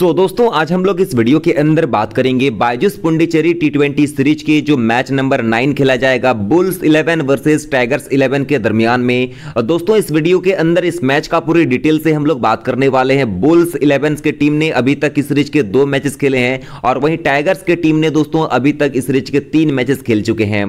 सो so, दोस्तों आज हम लोग इस वीडियो के अंदर बात करेंगे Byju's Pondicherry T twenty series के जो मैच नंबर नाइन खेला जाएगा Bulls Eleven versus Tigers Eleven के दरमियान में और दोस्तों इस वीडियो के अंदर इस मैच का पूरी डिटेल से हम लोग बात करने वाले हैं बुल्स इलेवन के टीम ने अभी तक इस सीरीज के दो मैचेस खेले हैं और वहीं टाइगर्स के टीम ने दोस्तों अभी तक इस सीरीज के तीन मैचेस खेल चुके हैं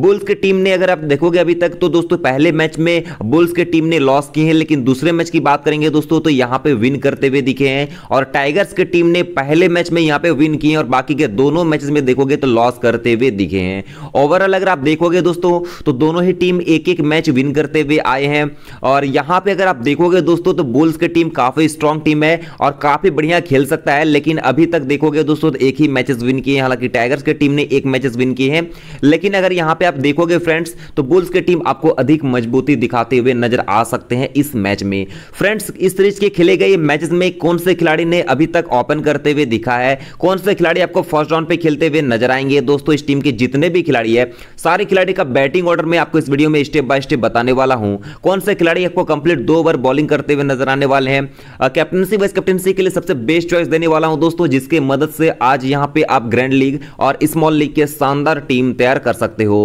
बुल्स की टीम ने अगर आप देखोगे अभी तक तो दोस्तों पहले मैच में बुल्स की टीम ने लॉस किए हैं लेकिन दूसरे मैच की बात करेंगे दोस्तों तो यहाँ पे विन करते हुए दिखे हैं और टाइगर्स यूएस की टीम ने पहले मैच में यहां पे विन किए और बाकी के दोनों मैचेस में देखोगे तो लॉस करते हुए दिखे हैं ओवरऑल अगर आप देखोगे दोस्तों तो दोनों ही टीम एक एक मैच विन करते हुए आए हैं और यहां पे अगर आप देखोगे दोस्तों तो बुल्स की टीम काफ़ी स्ट्रांग टीम है और काफ़ी बढ़िया खेल सकता है लेकिन अभी तक देखोगे दोस्तों तो एक ही मैचेस विन किए हैं हालांकि टाइगर्स की टीम ने एक मैचेस विन किए हैं लेकिन अगर यहां पर आप देखोगे फ्रेंड्स तो बुल्स की टीम आपको अधिक मजबूती दिखाते हुए नजर आ सकते हैं इस मैच में फ्रेंड्स इस तरीके खेले गए मैचेस में कौन से खिलाड़ी ने अभी तक तक ओपन करते हुए दिखा है कौन से खिलाड़ी आपको फर्स्ट राउंड पे खेलते हुए नजर आएंगे दोस्तों इस टीम के जितने भी खिलाड़ी है सारे खिलाड़ी का बैटिंग ऑर्डर में आपको इस वीडियो में स्टेप बाय स्टेप बताने वाला हूं कौन से खिलाड़ी आपको कंप्लीट दो ओवर बॉलिंग करते हुए नजर आने वाले हैं कैप्टनसी वाइस कैप्टनसी के लिए सबसे बेस्ट चॉइस देने वाला हूं दोस्तों जिसके मदद से आज यहाँ पे आप ग्रैंड लीग और स्मॉल लीग के शानदार टीम तैयार कर सकते हो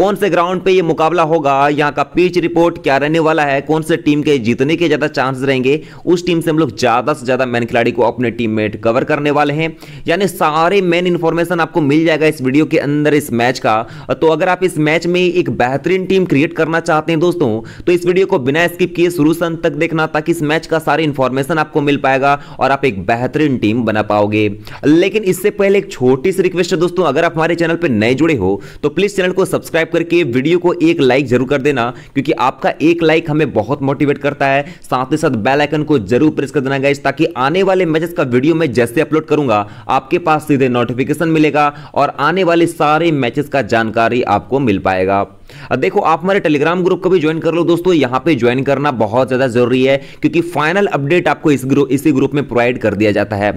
कौन से ग्राउंड पे ये मुकाबला होगा यहाँ का पिच रिपोर्ट क्या रहने वाला है कौन से टीम के जीतने के ज्यादा चांस रहेंगे उस टीम से हम लोग ज्यादा से ज्यादा मैन खिलाड़ी को अपने टीममेट कवर करने वाले हैं यानी सारे मेन इन्फॉर्मेशन आपको मिल जाएगा इस वीडियो के अंदर इस मैच का तो अगर आप इस मैच में एक बेहतरीन टीम क्रिएट करना चाहते हैं दोस्तों तो इस वीडियो को बिना स्किप किए शुरू से अंत तक देखना ताकि इस मैच का सारे इन्फॉर्मेशन आपको मिल पाएगा और आप एक बेहतरीन टीम बना पाओगे लेकिन इससे पहले एक छोटी सी रिक्वेस्ट है दोस्तों अगर आप हमारे चैनल पर नए जुड़े हो तो प्लीज चैनल को सब्सक्राइब करके वीडियो को एक लाइक जरूर कर देना क्योंकि आपका एक लाइक हमें बहुत मोटिवेट करता है साथ ही साथ बेल आइकन को जरूर प्रेस कर देना गाइस ताकि आने वाले मैचेस इसका वीडियो मैं जैसे अपलोड करूंगा आपके पास सीधे नोटिफिकेशन मिलेगा और आने वाले सारे मैचेस का जानकारी आपको मिल पाएगा देखो आप हमारे टेलीग्राम ग्रुप को भी ज्वाइन कर लो दोस्तों यहाँ पे ज्वाइन करना बहुत ज़्यादा जरूरी है क्योंकि फाइनल अपडेट आपको इस ग्रुप इसी ग्रुप में प्रोवाइड कर दिया जाता है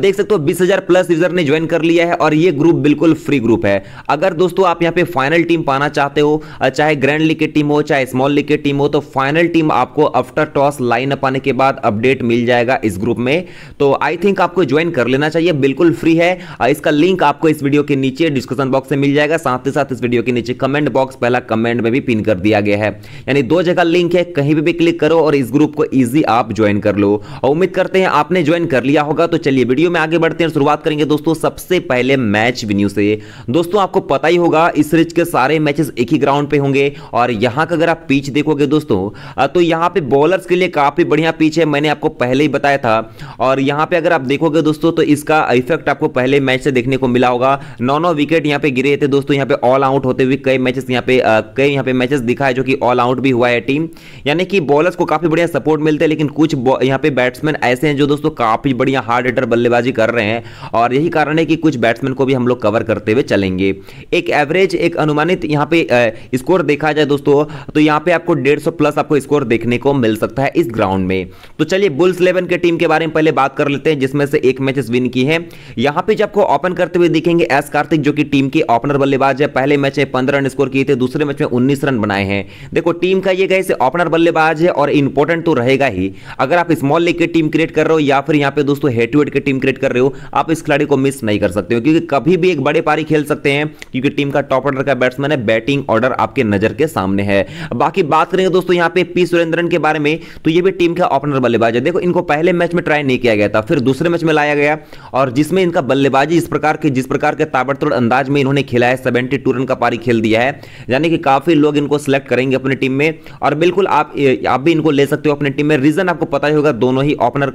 देख सकते हो बीस प्लस यूजर ने ज्वाइन कर लिया है और ये ग्रुप बिल्कुल फ्री ग्रुप है अगर दोस्तों आप यहाँ पे फाइनल टीम पाना चाहते हो चाहे ग्रैंड लीग की टीम हो चाहे स्मॉल लीग की टीम हो तो फाइनल टीम आपको आफ्टर टॉस लाइन अप आने के बाद अपडेट मिल जाएगा इस ग्रुप में तो आई थिंक आपको ज्वाइन कर लेना चाहिए बिल्कुल फ्री है इसका लिंक आपको इस वीडियो के नीचे डिस्क्रिप्शन बॉक्स में मिल जाएगा साथ ही साथ इस वीडियो के नीचे कमेंट बॉक्स पहला कमेंट में भी पिन कर दिया गया है यानी दो जगह लिंक है कहीं भी, भी क्लिक करो और इस ग्रुप को ईजी आप ज्वाइन कर लो और उम्मीद करते हैं आपने ज्वाइन कर लिया होगा तो चलिए वीडियो में आगे बढ़ते हैं शुरुआत करेंगे दोस्तों सबसे पहले मैच वेन्यू से दोस्तों आपको पता ही होगा इस रिच के सारे मैचेस एक ही ग्राउंड पे होंगे और यहाँ का अगर आप पिच देखोगे दोस्तों तो यहाँ पे बॉलर्स के लिए काफ़ी बढ़िया पिच है मैंने आपको पहले ही बताया था और यहाँ पे अगर आप देखोगे दोस्तों तो इसका इफेक्ट आपको पहले मैच से देखने को मिला होगा नौ नौ विकेट यहाँ पे गिरे थे दोस्तों यहाँ पे ऑल आउट होते हुए कई मैचेस यहाँ पे कई यहाँ पे मैचेस दिखा है जो कि ऑल आउट भी हुआ है टीम यानी कि बॉलर्स को काफ़ी बढ़िया सपोर्ट मिलता है लेकिन कुछ यहाँ पे बैट्समैन ऐसे हैं जो दोस्तों काफ़ी बढ़िया हार्ड हिटर बल्लेबाजी कर रहे हैं और यही कारण है कि कुछ बैट्समैन को भी हम लोग कवर करते हुए चलेंगे एक एवरेज एक अनुमानित यहाँ पे स्कोर देखा जाए दोस्तों तो यहाँ पे आपको डेढ़ प्लस आपको स्कोर देखने को मिल सकता है इस ग्राउंड में तो चलिए बुल्स इलेवन के टीम के बारे में पहले बात कर लेते हैं जिसमें से एक मैचेस विन की है यहाँ पे जब आपको ओपन करते हुए दिखेंगे एस कार्तिक जो कि टीम के ओपनर बल्लेबाज है पहले मैच में पंद्रह रन स्कोर किए थे दूसरे मैच में उन्नीस रन बनाए हैं देखो टीम का ये कैसे ओपनर बल्लेबाज है और इंपॉर्टेंट तो रहेगा ही अगर आप स्मॉल लीग की टीम क्रिएट कर रहे हो या फिर यहाँ पे दोस्तों हेड टू हेड की टीम क्रिएट कर रहे हो आप इस खिलाड़ी को मिस नहीं कर सकते हो क्योंकि कभी भी एक बड़े पारी खेल सकते हैं क्योंकि टीम का टॉप ऑर्डर का बैट्समैन है बैटिंग ऑर्डर आपके नजर के सामने है बाकी बात करेंगे दोस्तों यहाँ पे पी सुरेंद्रन के बारे में तो ये भी टीम का ओपनर बल्लेबाज है देखो इनको पहले मैच में ट्राई नहीं किया गया था फिर दूसरे मैच में लाया गया और जिसमें इनका बल्लेबाजी इस प्रकार के जिस प्रकार के ताबड़तोड़ अंदाज में इन्होंने खेला है सेवेंटी रन का पारी खेल दिया है यानी कि काफ़ी लोग इनको सेलेक्ट करेंगे अपनी टीम में और बिल्कुल आप आप भी इनको ले सकते हो अपनी टीम में रीज़न आपको पता ही होगा दोनों ही ओपनर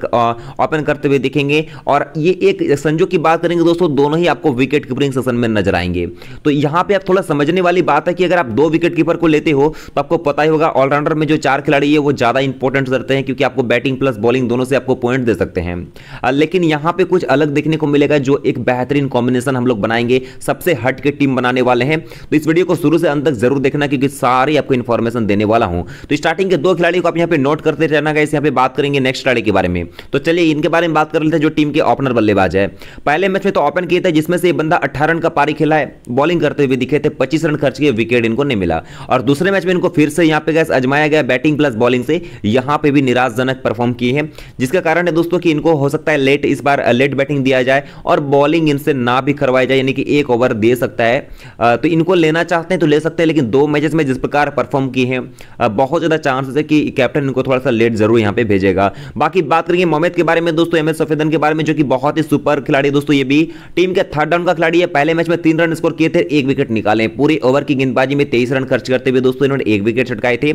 ओपन करते हुए दिखेंगे और ये एक संजो की बात करेंगे दोस्तों दोनों ही आपको विकेट कीपरिंग सेशन में नजर आएंगे तो यहाँ पर आप थोड़ा समझने वाली बात है कि अगर आप दो विकेट कीपर को लेते हो तो आपको पता ही होगा ऑलराउंडर में जो चार खिलाड़ी है वो ज़्यादा इंपॉर्टेंट करते हैं क्योंकि आपको बैटिंग प्लस बॉलिंग दोनों से आपको पॉइंट दे सकते हैं लेकिन यहाँ पर कुछ अलग देखने को मिलेगा जो एक बेहतरीन कॉम्बिनेशन हम लोग बनाएंगे सबसे हट के टीम बनाने वाले हैं तो इस वीडियो को शुरू से अंत तक जरूर देखना क्योंकि सारी आपको इन्फॉर्मेशन देने वाला हूं तो स्टार्टिंग के दो खिलाड़ियों को आप यहाँ पे नोट करते रहना गाइस यहाँ पे बात करेंगे नेक्स्ट खिलाड़ी के बारे में तो चलिए इनके बारे में बात कर लेते हैं जो टीम के ओपनर बल्लेबाज है पहले मैच में तो ओपन किए थे जिसमें से बंदा अट्ठारह रन का पारी खेला है बॉलिंग करते हुए दिखे थे पच्चीस रन खर्च किए विकेट इनको नहीं मिला और दूसरे मैच में इनको फिर से यहाँ पे गैस अजमाया गया बैटिंग प्लस बॉलिंग से यहाँ पे भी निराशजनक परफॉर्म किए हैं जिसका कारण है दोस्तों कि इनको हो सकता है लेट इस बार लेट बैटिंग दिया जाए और बॉलिंग इनसे ना भी करवाई जाए यानी कि एक ओवर दे सकता है तो इनको लेना चाहते हैं तो ले सकते हैं लेकिन दो मैचेस में जिस प्रकार परफॉर्म किए हैं बहुत ज़्यादा चांसेस है कि कैप्टन इनको थोड़ा सा लेट जरूर यहाँ पे भेजेगा बाकी बात करेंगे मोहम्मद के बारे में दोस्तों एम एस सफेदन के बारे में जो कि बहुत ही सुपर खिलाड़ी दोस्तों ये भी टीम के थर्ड राउंड का खिलाड़ी है पहले मैच में तीन रन स्कोर किए थे एक विकेट निकाले पूरे ओवर की गेंदबाजी में तेईस रन खर्च करते हुए दोस्तों इन्होंने एक विकेट छटकाए थे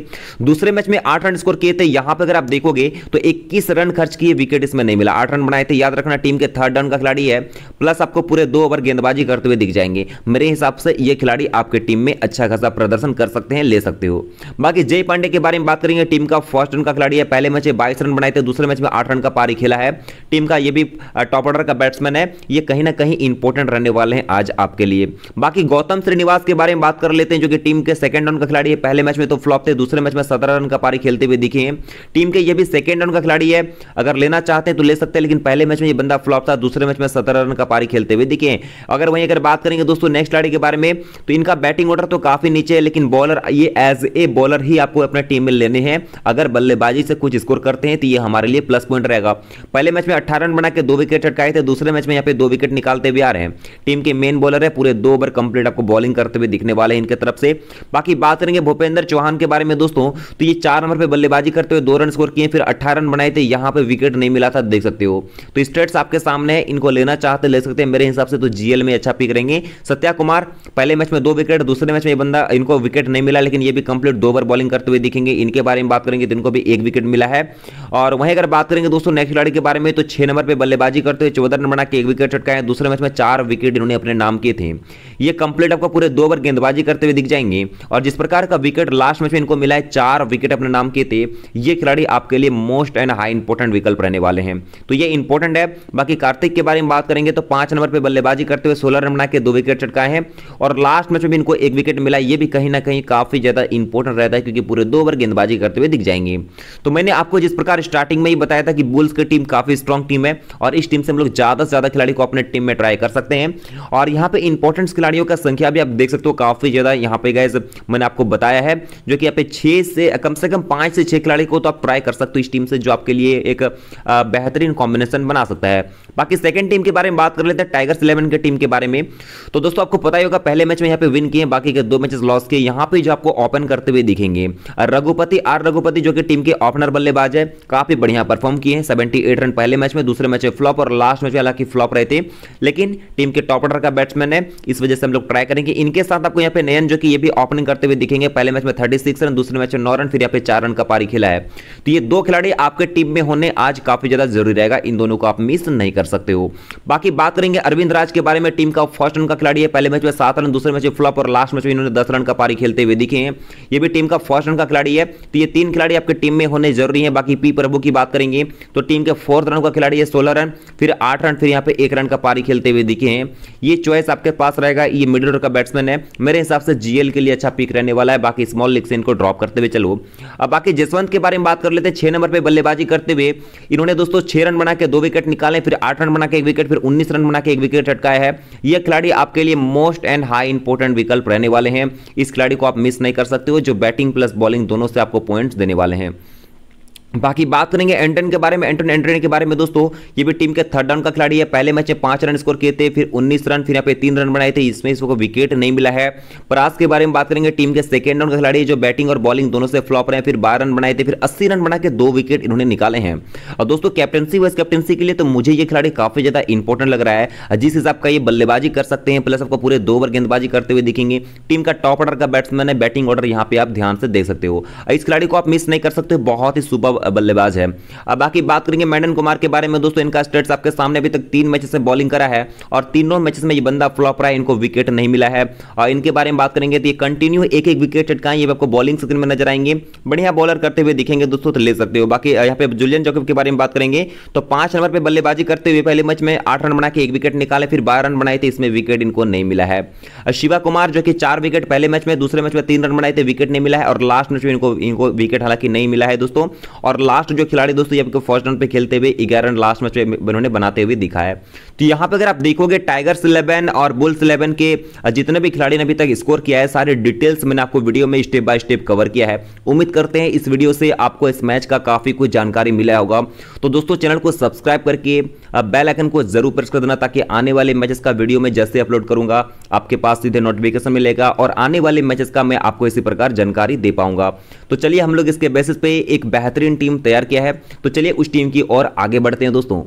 दूसरे मैच में आठ रन स्कोर किए थे यहाँ पर अगर आप देखोगे तो इक्कीस रन खर्च किए विकेट इसमें नहीं मिला आठ रन बनाए थे याद रखना टीम के थर्ड रन का खिलाड़ी है प्लस आपको पूरे दो ओवर गेंदबाजी करते हुए दिख जाएंगे मेरे हिसाब से ये खिलाड़ी आपके टीम में अच्छा खासा प्रदर्शन कर सकते हैं ले सकते हो बाकी जय पांडे के बारे में बात करेंगे टीम का फर्स्ट रन का खिलाड़ी है पहले मैच में बाईस रन बनाए थे दूसरे मैच में आठ रन का पारी खेला है टीम का ये भी टॉप ऑर्डर का बैट्समैन है ये कहीं ना कहीं इंपॉर्टेंट रहने वाले हैं आज आपके लिए बाकी गौतम श्रीनिवास के बारे में बात कर लेते हैं जो कि टीम के सेकंड रन का खिलाड़ी है पहले मैच में तो फ्लॉप थे दूसरे मैच में सत्रह रन का पारी खेलते हुए दिखे हैं टीम के ये भी सेकेंड रन का खिलाड़ी है अगर लेना चाहते हैं तो ले सकते हैं लेकिन पहले मैच में ये बंदा फ्लॉप था दूसरे मैच में सत्रह रन का पारी खेलते हुए दिखे अगर वहीं अगर बात करेंगे दोस्तों नेक्स्ट खिलाड़ी के बारे में तो इनका बैटिंग ऑर्डर तो काफी नीचे है लेकिन बॉलर ये एज ए बॉलर ही आपको अपने टीम में लेने हैं अगर बल्लेबाजी से कुछ स्कोर करते हैं तो ये हमारे लिए प्लस पॉइंट रहेगा पहले मैच में अट्ठारह रन बना के दो विकेट अटकाए थे दूसरे मैच में यहाँ पे दो विकेट निकालते हुए आ रहे हैं टीम के मेन बॉलर है पूरे दो ओवर कंप्लीट आपको बॉलिंग करते हुए दिखने वाले हैं इनके तरफ से बाकी बात करेंगे भूपेंद्र चौहान के बारे में दोस्तों तो ये चार नंबर पर बल्लेबाजी करते हुए दो रन स्कोर किए फिर अट्ठारह रन बनाए थे यहाँ पर विकेट नहीं मिला था देख सकते हो तो स्टेट्स आपके सामने है इनको लेना चाहते ले सकते हैं मेरे हिसाब से तो जीएल में अच्छा पिक रहेंगे सत्या कुमार पहले मैच में दो विकेट दूसरे मैच में ये बंदा इनको विकेट नहीं मिला लेकिन ये भी कंप्लीट दो ओवर बॉलिंग करते हुए दिखेंगे इनके बारे में बात करेंगे तो इनको भी एक विकेट मिला है और वहीं अगर बात करेंगे दोस्तों नेक्स्ट खिलाड़ी के बारे में तो छह नंबर पर बल्लेबाजी करते हुए चौदह रन बना के एक विकेट छटकाए हैं दूसरे मैच में चार विकेट इन्होंने अपने नाम किए थे ये कंप्लीट आपको पूरे दो ओवर गेंदबाजी करते हुए दिख जाएंगे और जिस प्रकार का विकेट लास्ट मैच में इनको मिला है चार विकेट अपने नाम किए थे ये खिलाड़ी आपके लिए मोस्ट एंड हाई इंपॉर्टेंट विकल्प रहने वाले हैं तो ये इंपॉर्टेंट है बाकी कार्तिक के बारे में बात करेंगे तो पांच नंबर पर बल्लेबाजी करते हुए सोलह रन बना के दो विकेट चटकाए हैं और लास्ट मैच में भी इनको एक विकेट मिला ये भी कहीं ना कहीं काफ़ी ज़्यादा इंपॉर्टेंट रहता है क्योंकि पूरे दो ओवर गेंदबाजी करते हुए दिख जाएंगे तो मैंने आपको जिस प्रकार स्टार्टिंग में ही बताया था कि बुल्स की टीम काफ़ी स्ट्रॉन्ग टीम है और इस टीम से हम लोग ज़्यादा से ज़्यादा खिलाड़ी को अपने टीम में ट्राई कर सकते हैं और यहाँ पे इंपॉर्टेंट खिलाड़ियों का संख्या भी आप देख सकते हो काफ़ी ज़्यादा यहाँ पे गए मैंने आपको बताया है जो कि यहाँ पे छह से कम से कम पांच से छह खिलाड़ी को तो आप ट्राई कर सकते हो इस टीम से जो आपके लिए एक बेहतरीन कॉम्बिनेशन बना सकता है बाकी सेकंड टीम के बारे में बात कर लेते हैं टाइगर्स इलेवन के टीम के बारे में तो दोस्तों आपको पता ही होगा पहले मैच में यहाँ पे विन किए बाकी के दो मैचेस लॉस के यहाँ पे जो आपको ओपन करते हुए दिखेंगे रघुपति आर रघुपति जो कि टीम के ओपनर बल्लेबाज है काफी बढ़िया परफॉर्म किए हैं सेवेंटी एट रन पहले मैच में दूसरे मैच में फ्लॉप और लास्ट मैच में हालांकि फ्लॉप रहे थे लेकिन टीम के टॉप ऑर्डर का बैट्समैन है इस वजह से हम लोग ट्राई करेंगे इनके साथ आपको यहाँ पे नयन जो कि ये भी ओपनिंग करते हुए दिखेंगे पहले मैच में थर्टी रन दूसरे मैच में नौ रन फिर यहाँ पे चार रन का पारी खेला है तो ये दो खिलाड़ी आपके टीम में होने आज काफी ज्यादा जरूरी रहेगा इन दोनों को आप मिस नहीं कर सकते हो बाकी बात करेंगे अरविंद राज के बारे में टीम का फर्स्ट रन का खिलाड़ी है पहले मैच में सात रन दूसरे मैच में फ्लॉप और लास्ट मैच में इन्होंने दस रन रन का पारी खेलते हुए दिखे हैं ये भी टीम का फर्स्ट रन का खिलाड़ी है तो ये तीन खिलाड़ी आपके टीम में होने जरूरी है बाकी पी प्रभु की बात करेंगे तो टीम के फोर्थ रन का खिलाड़ी है सोलह रन फिर आठ रन फिर यहाँ पे एक रन का पारी खेलते हुए दिखे हैं ये चॉइस आपके पास रहेगा ये मिडिल का बैट्समैन है मेरे हिसाब से जीएल के लिए अच्छा पिक रहने वाला है बाकी स्मॉल लीग से इनको ड्रॉप करते हुए चलो अब बाकी जसवंत के बारे में बात कर लेते हैं छह नंबर पर बल्लेबाजी करते हुए इन्होंने दोस्तों छह रन बना के दो विकेट निकाले फिर आठ रन बना के एक विकेट फिर उन्नीस रन बना के एक विकेट अटकाया है यह खिलाड़ी आपके लिए मोस्ट एंड हाई इंपोर्टेंट विकल्प रहने वाले हैं इस खिलाड़ी को आप मिस नहीं कर सकते हो जो बैटिंग प्लस बॉलिंग दोनों से आपको पॉइंट्स देने वाले हैं बाकी बात करेंगे एंटन के बारे में एंटन एंटन के बारे में दोस्तों ये भी टीम के थर्ड डाउन का खिलाड़ी है पहले मैच में पांच रन स्कोर किए थे फिर 19 रन फिर यहाँ पे तीन रन बनाए थे इसमें इसको विकेट नहीं मिला है परास के बारे में बात करेंगे टीम के सेकेंड डाउन का खिलाड़ी है जो बैटिंग और बॉलिंग दोनों से फ्लॉप रहे फिर बारह रन बनाए थे फिर अस्सी रन बना के दो विकेट इन्होंने निकाले हैं और दोस्तों कैप्टनसी वाइस कैप्टनसी के लिए तो मुझे ये खिलाड़ी काफी ज्यादा इंपॉर्टेंट लग रहा है जिस हिसाब का ये बल्लेबाजी कर सकते हैं प्लस आपको पूरे दो ओवर गेंदबाजी करते हुए दिखेंगे टीम का टॉप ऑर्डर का बैट्समैन है बैटिंग ऑर्डर यहाँ पे आप ध्यान से देख सकते हो इस खिलाड़ी को आप मिस नहीं कर सकते बहुत ही सुपर बल्लेबाज है अब बाकी बात करेंगे मैडन कुमार के बारे में दोस्तों इनका स्टेट्स आपके सामने अभी तक तीन मैच से बॉलिंग करा है और तीनों मैचेस में ये बंदा फ्लॉप रहा है इनको विकेट नहीं मिला है और इनके बारे में बात करेंगे तो ये कंटिन्यू एक एक विकेट चटकाएं ये आपको बॉलिंग स्क्रीन में नजर आएंगे बढ़िया बॉलर करते हुए दिखेंगे दोस्तों तो ले सकते हो बाकी यहाँ पे जुलियन जोकब के बारे में बात करेंगे तो पांच नंबर पर बल्लेबाजी करते हुए पहले मैच में आठ रन बना के एक विकेट निकाले फिर बारह रन बनाए थे इसमें विकेट इनको नहीं मिला है शिवा कुमार जो कि चार विकेट पहले मैच में दूसरे मैच में तीन रन बनाए थे विकेट नहीं मिला है और लास्ट मैच में इनको इनको विकेट हालांकि नहीं मिला है दोस्तों और लास्ट जो खिलाड़ी दोस्तों ये आपको फर्स्ट राउंड पे खेलते हुए ग्यारह रन लास्ट मैच में उन्होंने बनाते हुए दिखा है तो यहाँ पे अगर आप देखोगे टाइगर्स इलेवन और बुल्स इलेवन के जितने भी खिलाड़ी ने अभी तक स्कोर किया है सारे डिटेल्स मैंने आपको वीडियो में स्टेप बाय स्टेप कवर किया है उम्मीद करते हैं इस वीडियो से आपको इस मैच का काफ़ी कुछ जानकारी मिला होगा तो दोस्तों चैनल को सब्सक्राइब करके बेल आइकन को जरूर प्रेस कर देना ताकि आने वाले मैचेस का वीडियो में जैसे अपलोड करूंगा आपके पास सीधे नोटिफिकेशन मिलेगा और आने वाले मैचेस का मैं आपको इसी प्रकार जानकारी दे पाऊंगा तो चलिए हम लोग इसके बेसिस पे एक बेहतरीन टीम तैयार किया है तो चलिए उस टीम की और आगे बढ़ते हैं दोस्तों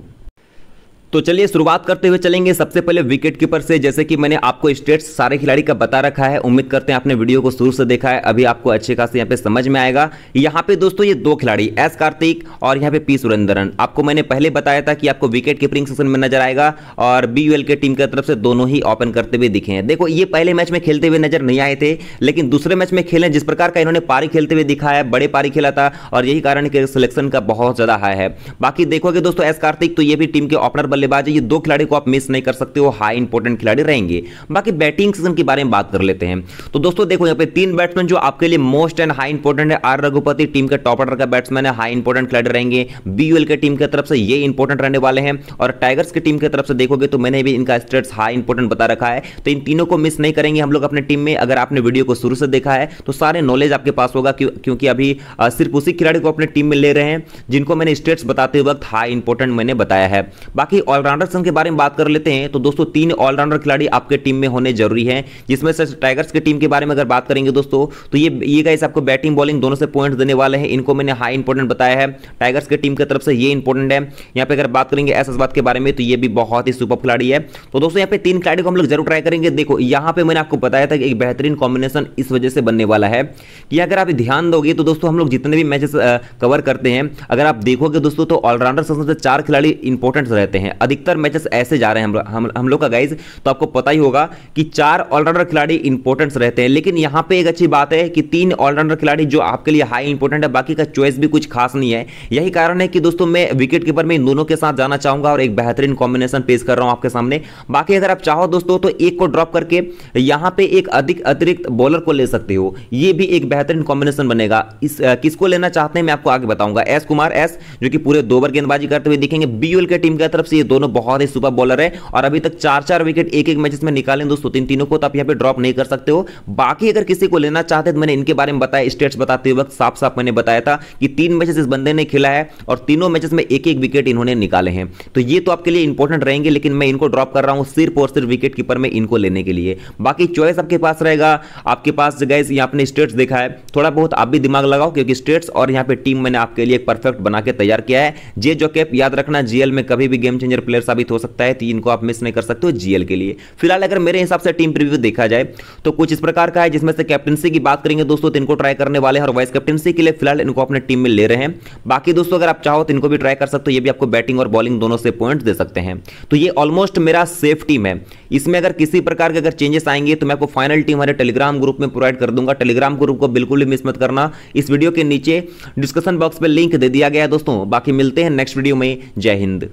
तो चलिए शुरुआत करते हुए चलेंगे सबसे पहले विकेट कीपर से जैसे कि मैंने आपको स्टेट्स सारे खिलाड़ी का बता रखा है उम्मीद करते हैं आपने वीडियो को शुरू से देखा है अभी आपको अच्छे खास यहाँ पे समझ में आएगा यहाँ पे दोस्तों ये दो खिलाड़ी एस कार्तिक और यहाँ पे पी सुरेंद्रन आपको मैंने पहले बताया था कि आपको विकेट कीपरिंग सेक्शन में नजर आएगा और बी के टीम की तरफ से दोनों ही ओपन करते हुए दिखे हैं देखो ये पहले मैच में खेलते हुए नजर नहीं आए थे लेकिन दूसरे मैच में खेले जिस प्रकार का इन्होंने पारी खेलते हुए दिखा है बड़े पारी खेला था और यही कारण सिलेक्शन का बहुत ज़्यादा हाई है बाकी देखोगे दोस्तों एस कार्तिक तो ये भी टीम के ओपनर बल्ले बल्लेबाज है ये दो खिलाड़ी को आप मिस नहीं कर सकते हो हाई इंपॉर्टेंट खिलाड़ी रहेंगे बाकी बैटिंग सीजन के बारे में बात कर लेते हैं तो दोस्तों देखो यहाँ पे तीन बैट्समैन जो आपके लिए मोस्ट एंड हाई इंपॉर्टेंट है आर रघुपति टीम के टॉप ऑर्डर का बैट्समैन है हाई इंपॉर्टेंट खिलाड़ी रहेंगे बीयूएल के टीम की तरफ से ये इंपॉर्टेंट रहने वाले हैं और टाइगर्स की टीम की तरफ से देखोगे तो मैंने भी इनका स्टेट्स हाई इंपॉर्टेंट बता रखा है तो इन तीनों को मिस नहीं करेंगे हम लोग अपने टीम में अगर आपने वीडियो को शुरू से देखा है तो सारे नॉलेज आपके पास होगा क्योंकि अभी सिर्फ उसी खिलाड़ी को अपने टीम में ले रहे हैं जिनको मैंने स्टेट्स बताते वक्त हाई इंपॉर्टेंट मैंने बताया है बाकी ऑलराउंडर्स के बारे में बात कर लेते हैं तो दोस्तों तीन ऑलराउंडर खिलाड़ी आपके टीम में होने जरूरी है जिसमें से टाइगर्स की टीम के बारे में अगर बात करेंगे दोस्तों तो ये ये गाइस आपको बैटिंग बॉलिंग दोनों से पॉइंट्स देने वाले हैं इनको मैंने हाई इंपॉर्टेंट बताया है टाइगर्स की टीम की तरफ से ये इंपॉर्टेंट है यहाँ पे अगर बात करेंगे एस बात के बारे में तो ये भी बहुत ही सुपर खिलाड़ी है तो दोस्तों यहाँ पे तीन खिलाड़ी को हम लोग जरूर ट्राई करेंगे देखो यहाँ पे मैंने आपको बताया था कि एक बेहतरीन कॉम्बिनेशन इस वजह से बनने वाला है कि अगर आप ध्यान दोगे तो दोस्तों हम लोग जितने भी मैचेस कवर करते हैं अगर आप देखोगे दोस्तों तो ऑलराउंडर से चार खिलाड़ी इंपॉर्टेंट रहते हैं हैं अधिकतर मैचेस ऐसे जा रहे हैं हम हम, हम लोग का गाइज तो आपको पता ही होगा कि चार ऑलराउंडर खिलाड़ी इंपॉर्टेंट्स रहते हैं लेकिन यहाँ पे एक अच्छी बात है कि तीन ऑलराउंडर खिलाड़ी जो आपके लिए हाई इंपॉर्टेंट है बाकी का चॉइस भी कुछ खास नहीं है यही कारण है कि दोस्तों मैं विकेट कीपर में इन दोनों के साथ जाना चाहूँगा और एक बेहतरीन कॉम्बिनेशन पेश कर रहा हूँ आपके सामने बाकी अगर आप चाहो दोस्तों तो एक को ड्रॉप करके यहाँ पे एक अधिक अतिरिक्त बॉलर को ले सकते हो ये भी एक बेहतरीन कॉम्बिनेशन बनेगा इस किसको लेना चाहते हैं मैं आपको आगे बताऊंगा एस कुमार एस जो कि पूरे दो बार गेंदबाजी करते हुए दिखेंगे बीयूएल के टीम की तरफ से ये दोनों बहुत ही सुपर बॉलर है और अभी तक चार चार विकेट एक एक मैचेस में निकाले दोस्तों तीन तीनों को तो आप यहाँ पे ड्रॉप नहीं कर सकते हो बाकी अगर किसी को लेना चाहते तो मैंने इनके बारे में बताया स्टेट्स बताते वक्त साफ साफ मैंने बताया था कि तीन मैचेस इस बंदे ने खेला है और तीनों मैचेस में एक एक विकेट इन्होंने निकाले हैं तो ये तो आपके लिए इंपॉर्टेंट रहेंगे लेकिन मैं इनको ड्रॉप कर रहा हूँ सिर्फ और सिर्फ विकेट कीपर में इनको लेने के लिए बाकी चॉइस आपके पास रहेगा आपके पास गैस यहाँ आपने स्टेट्स देखा है थोड़ा बहुत आप भी दिमाग लगाओ क्योंकि स्टेट्स और यहाँ पे टीम मैंने आपके लिए परफेक्ट बना के तैयार किया है जे जो कैप याद रखना जीएल में कभी भी गेम चेंज डेंजर प्लेयर साबित हो सकता है तीन तो को आप मिस नहीं कर सकते हो जीएल के लिए फिलहाल अगर मेरे हिसाब से टीम प्रिव्यू देखा जाए तो कुछ इस प्रकार का है जिसमें से कैप्टनसी की बात करेंगे दोस्तों तीन तो को ट्राई करने वाले हैं और वाइस कैप्टनसी के लिए फिलहाल इनको अपने टीम में ले रहे हैं बाकी दोस्तों अगर आप चाहो तो इनको भी ट्राई कर सकते हो ये भी आपको बैटिंग और बॉलिंग दोनों से पॉइंट दे सकते हैं तो ये ऑलमोस्ट मेरा सेफ टीम है इसमें अगर किसी प्रकार के अगर चेंजेस आएंगे तो मैं आपको फाइनल टीम हमारे टेलीग्राम ग्रुप में प्रोवाइड कर दूंगा टेलीग्राम ग्रुप को बिल्कुल भी मिस मत करना इस वीडियो के नीचे डिस्कशन बॉक्स पर लिंक दे दिया गया है दोस्तों बाकी मिलते हैं नेक्स्ट वीडियो में जय हिंद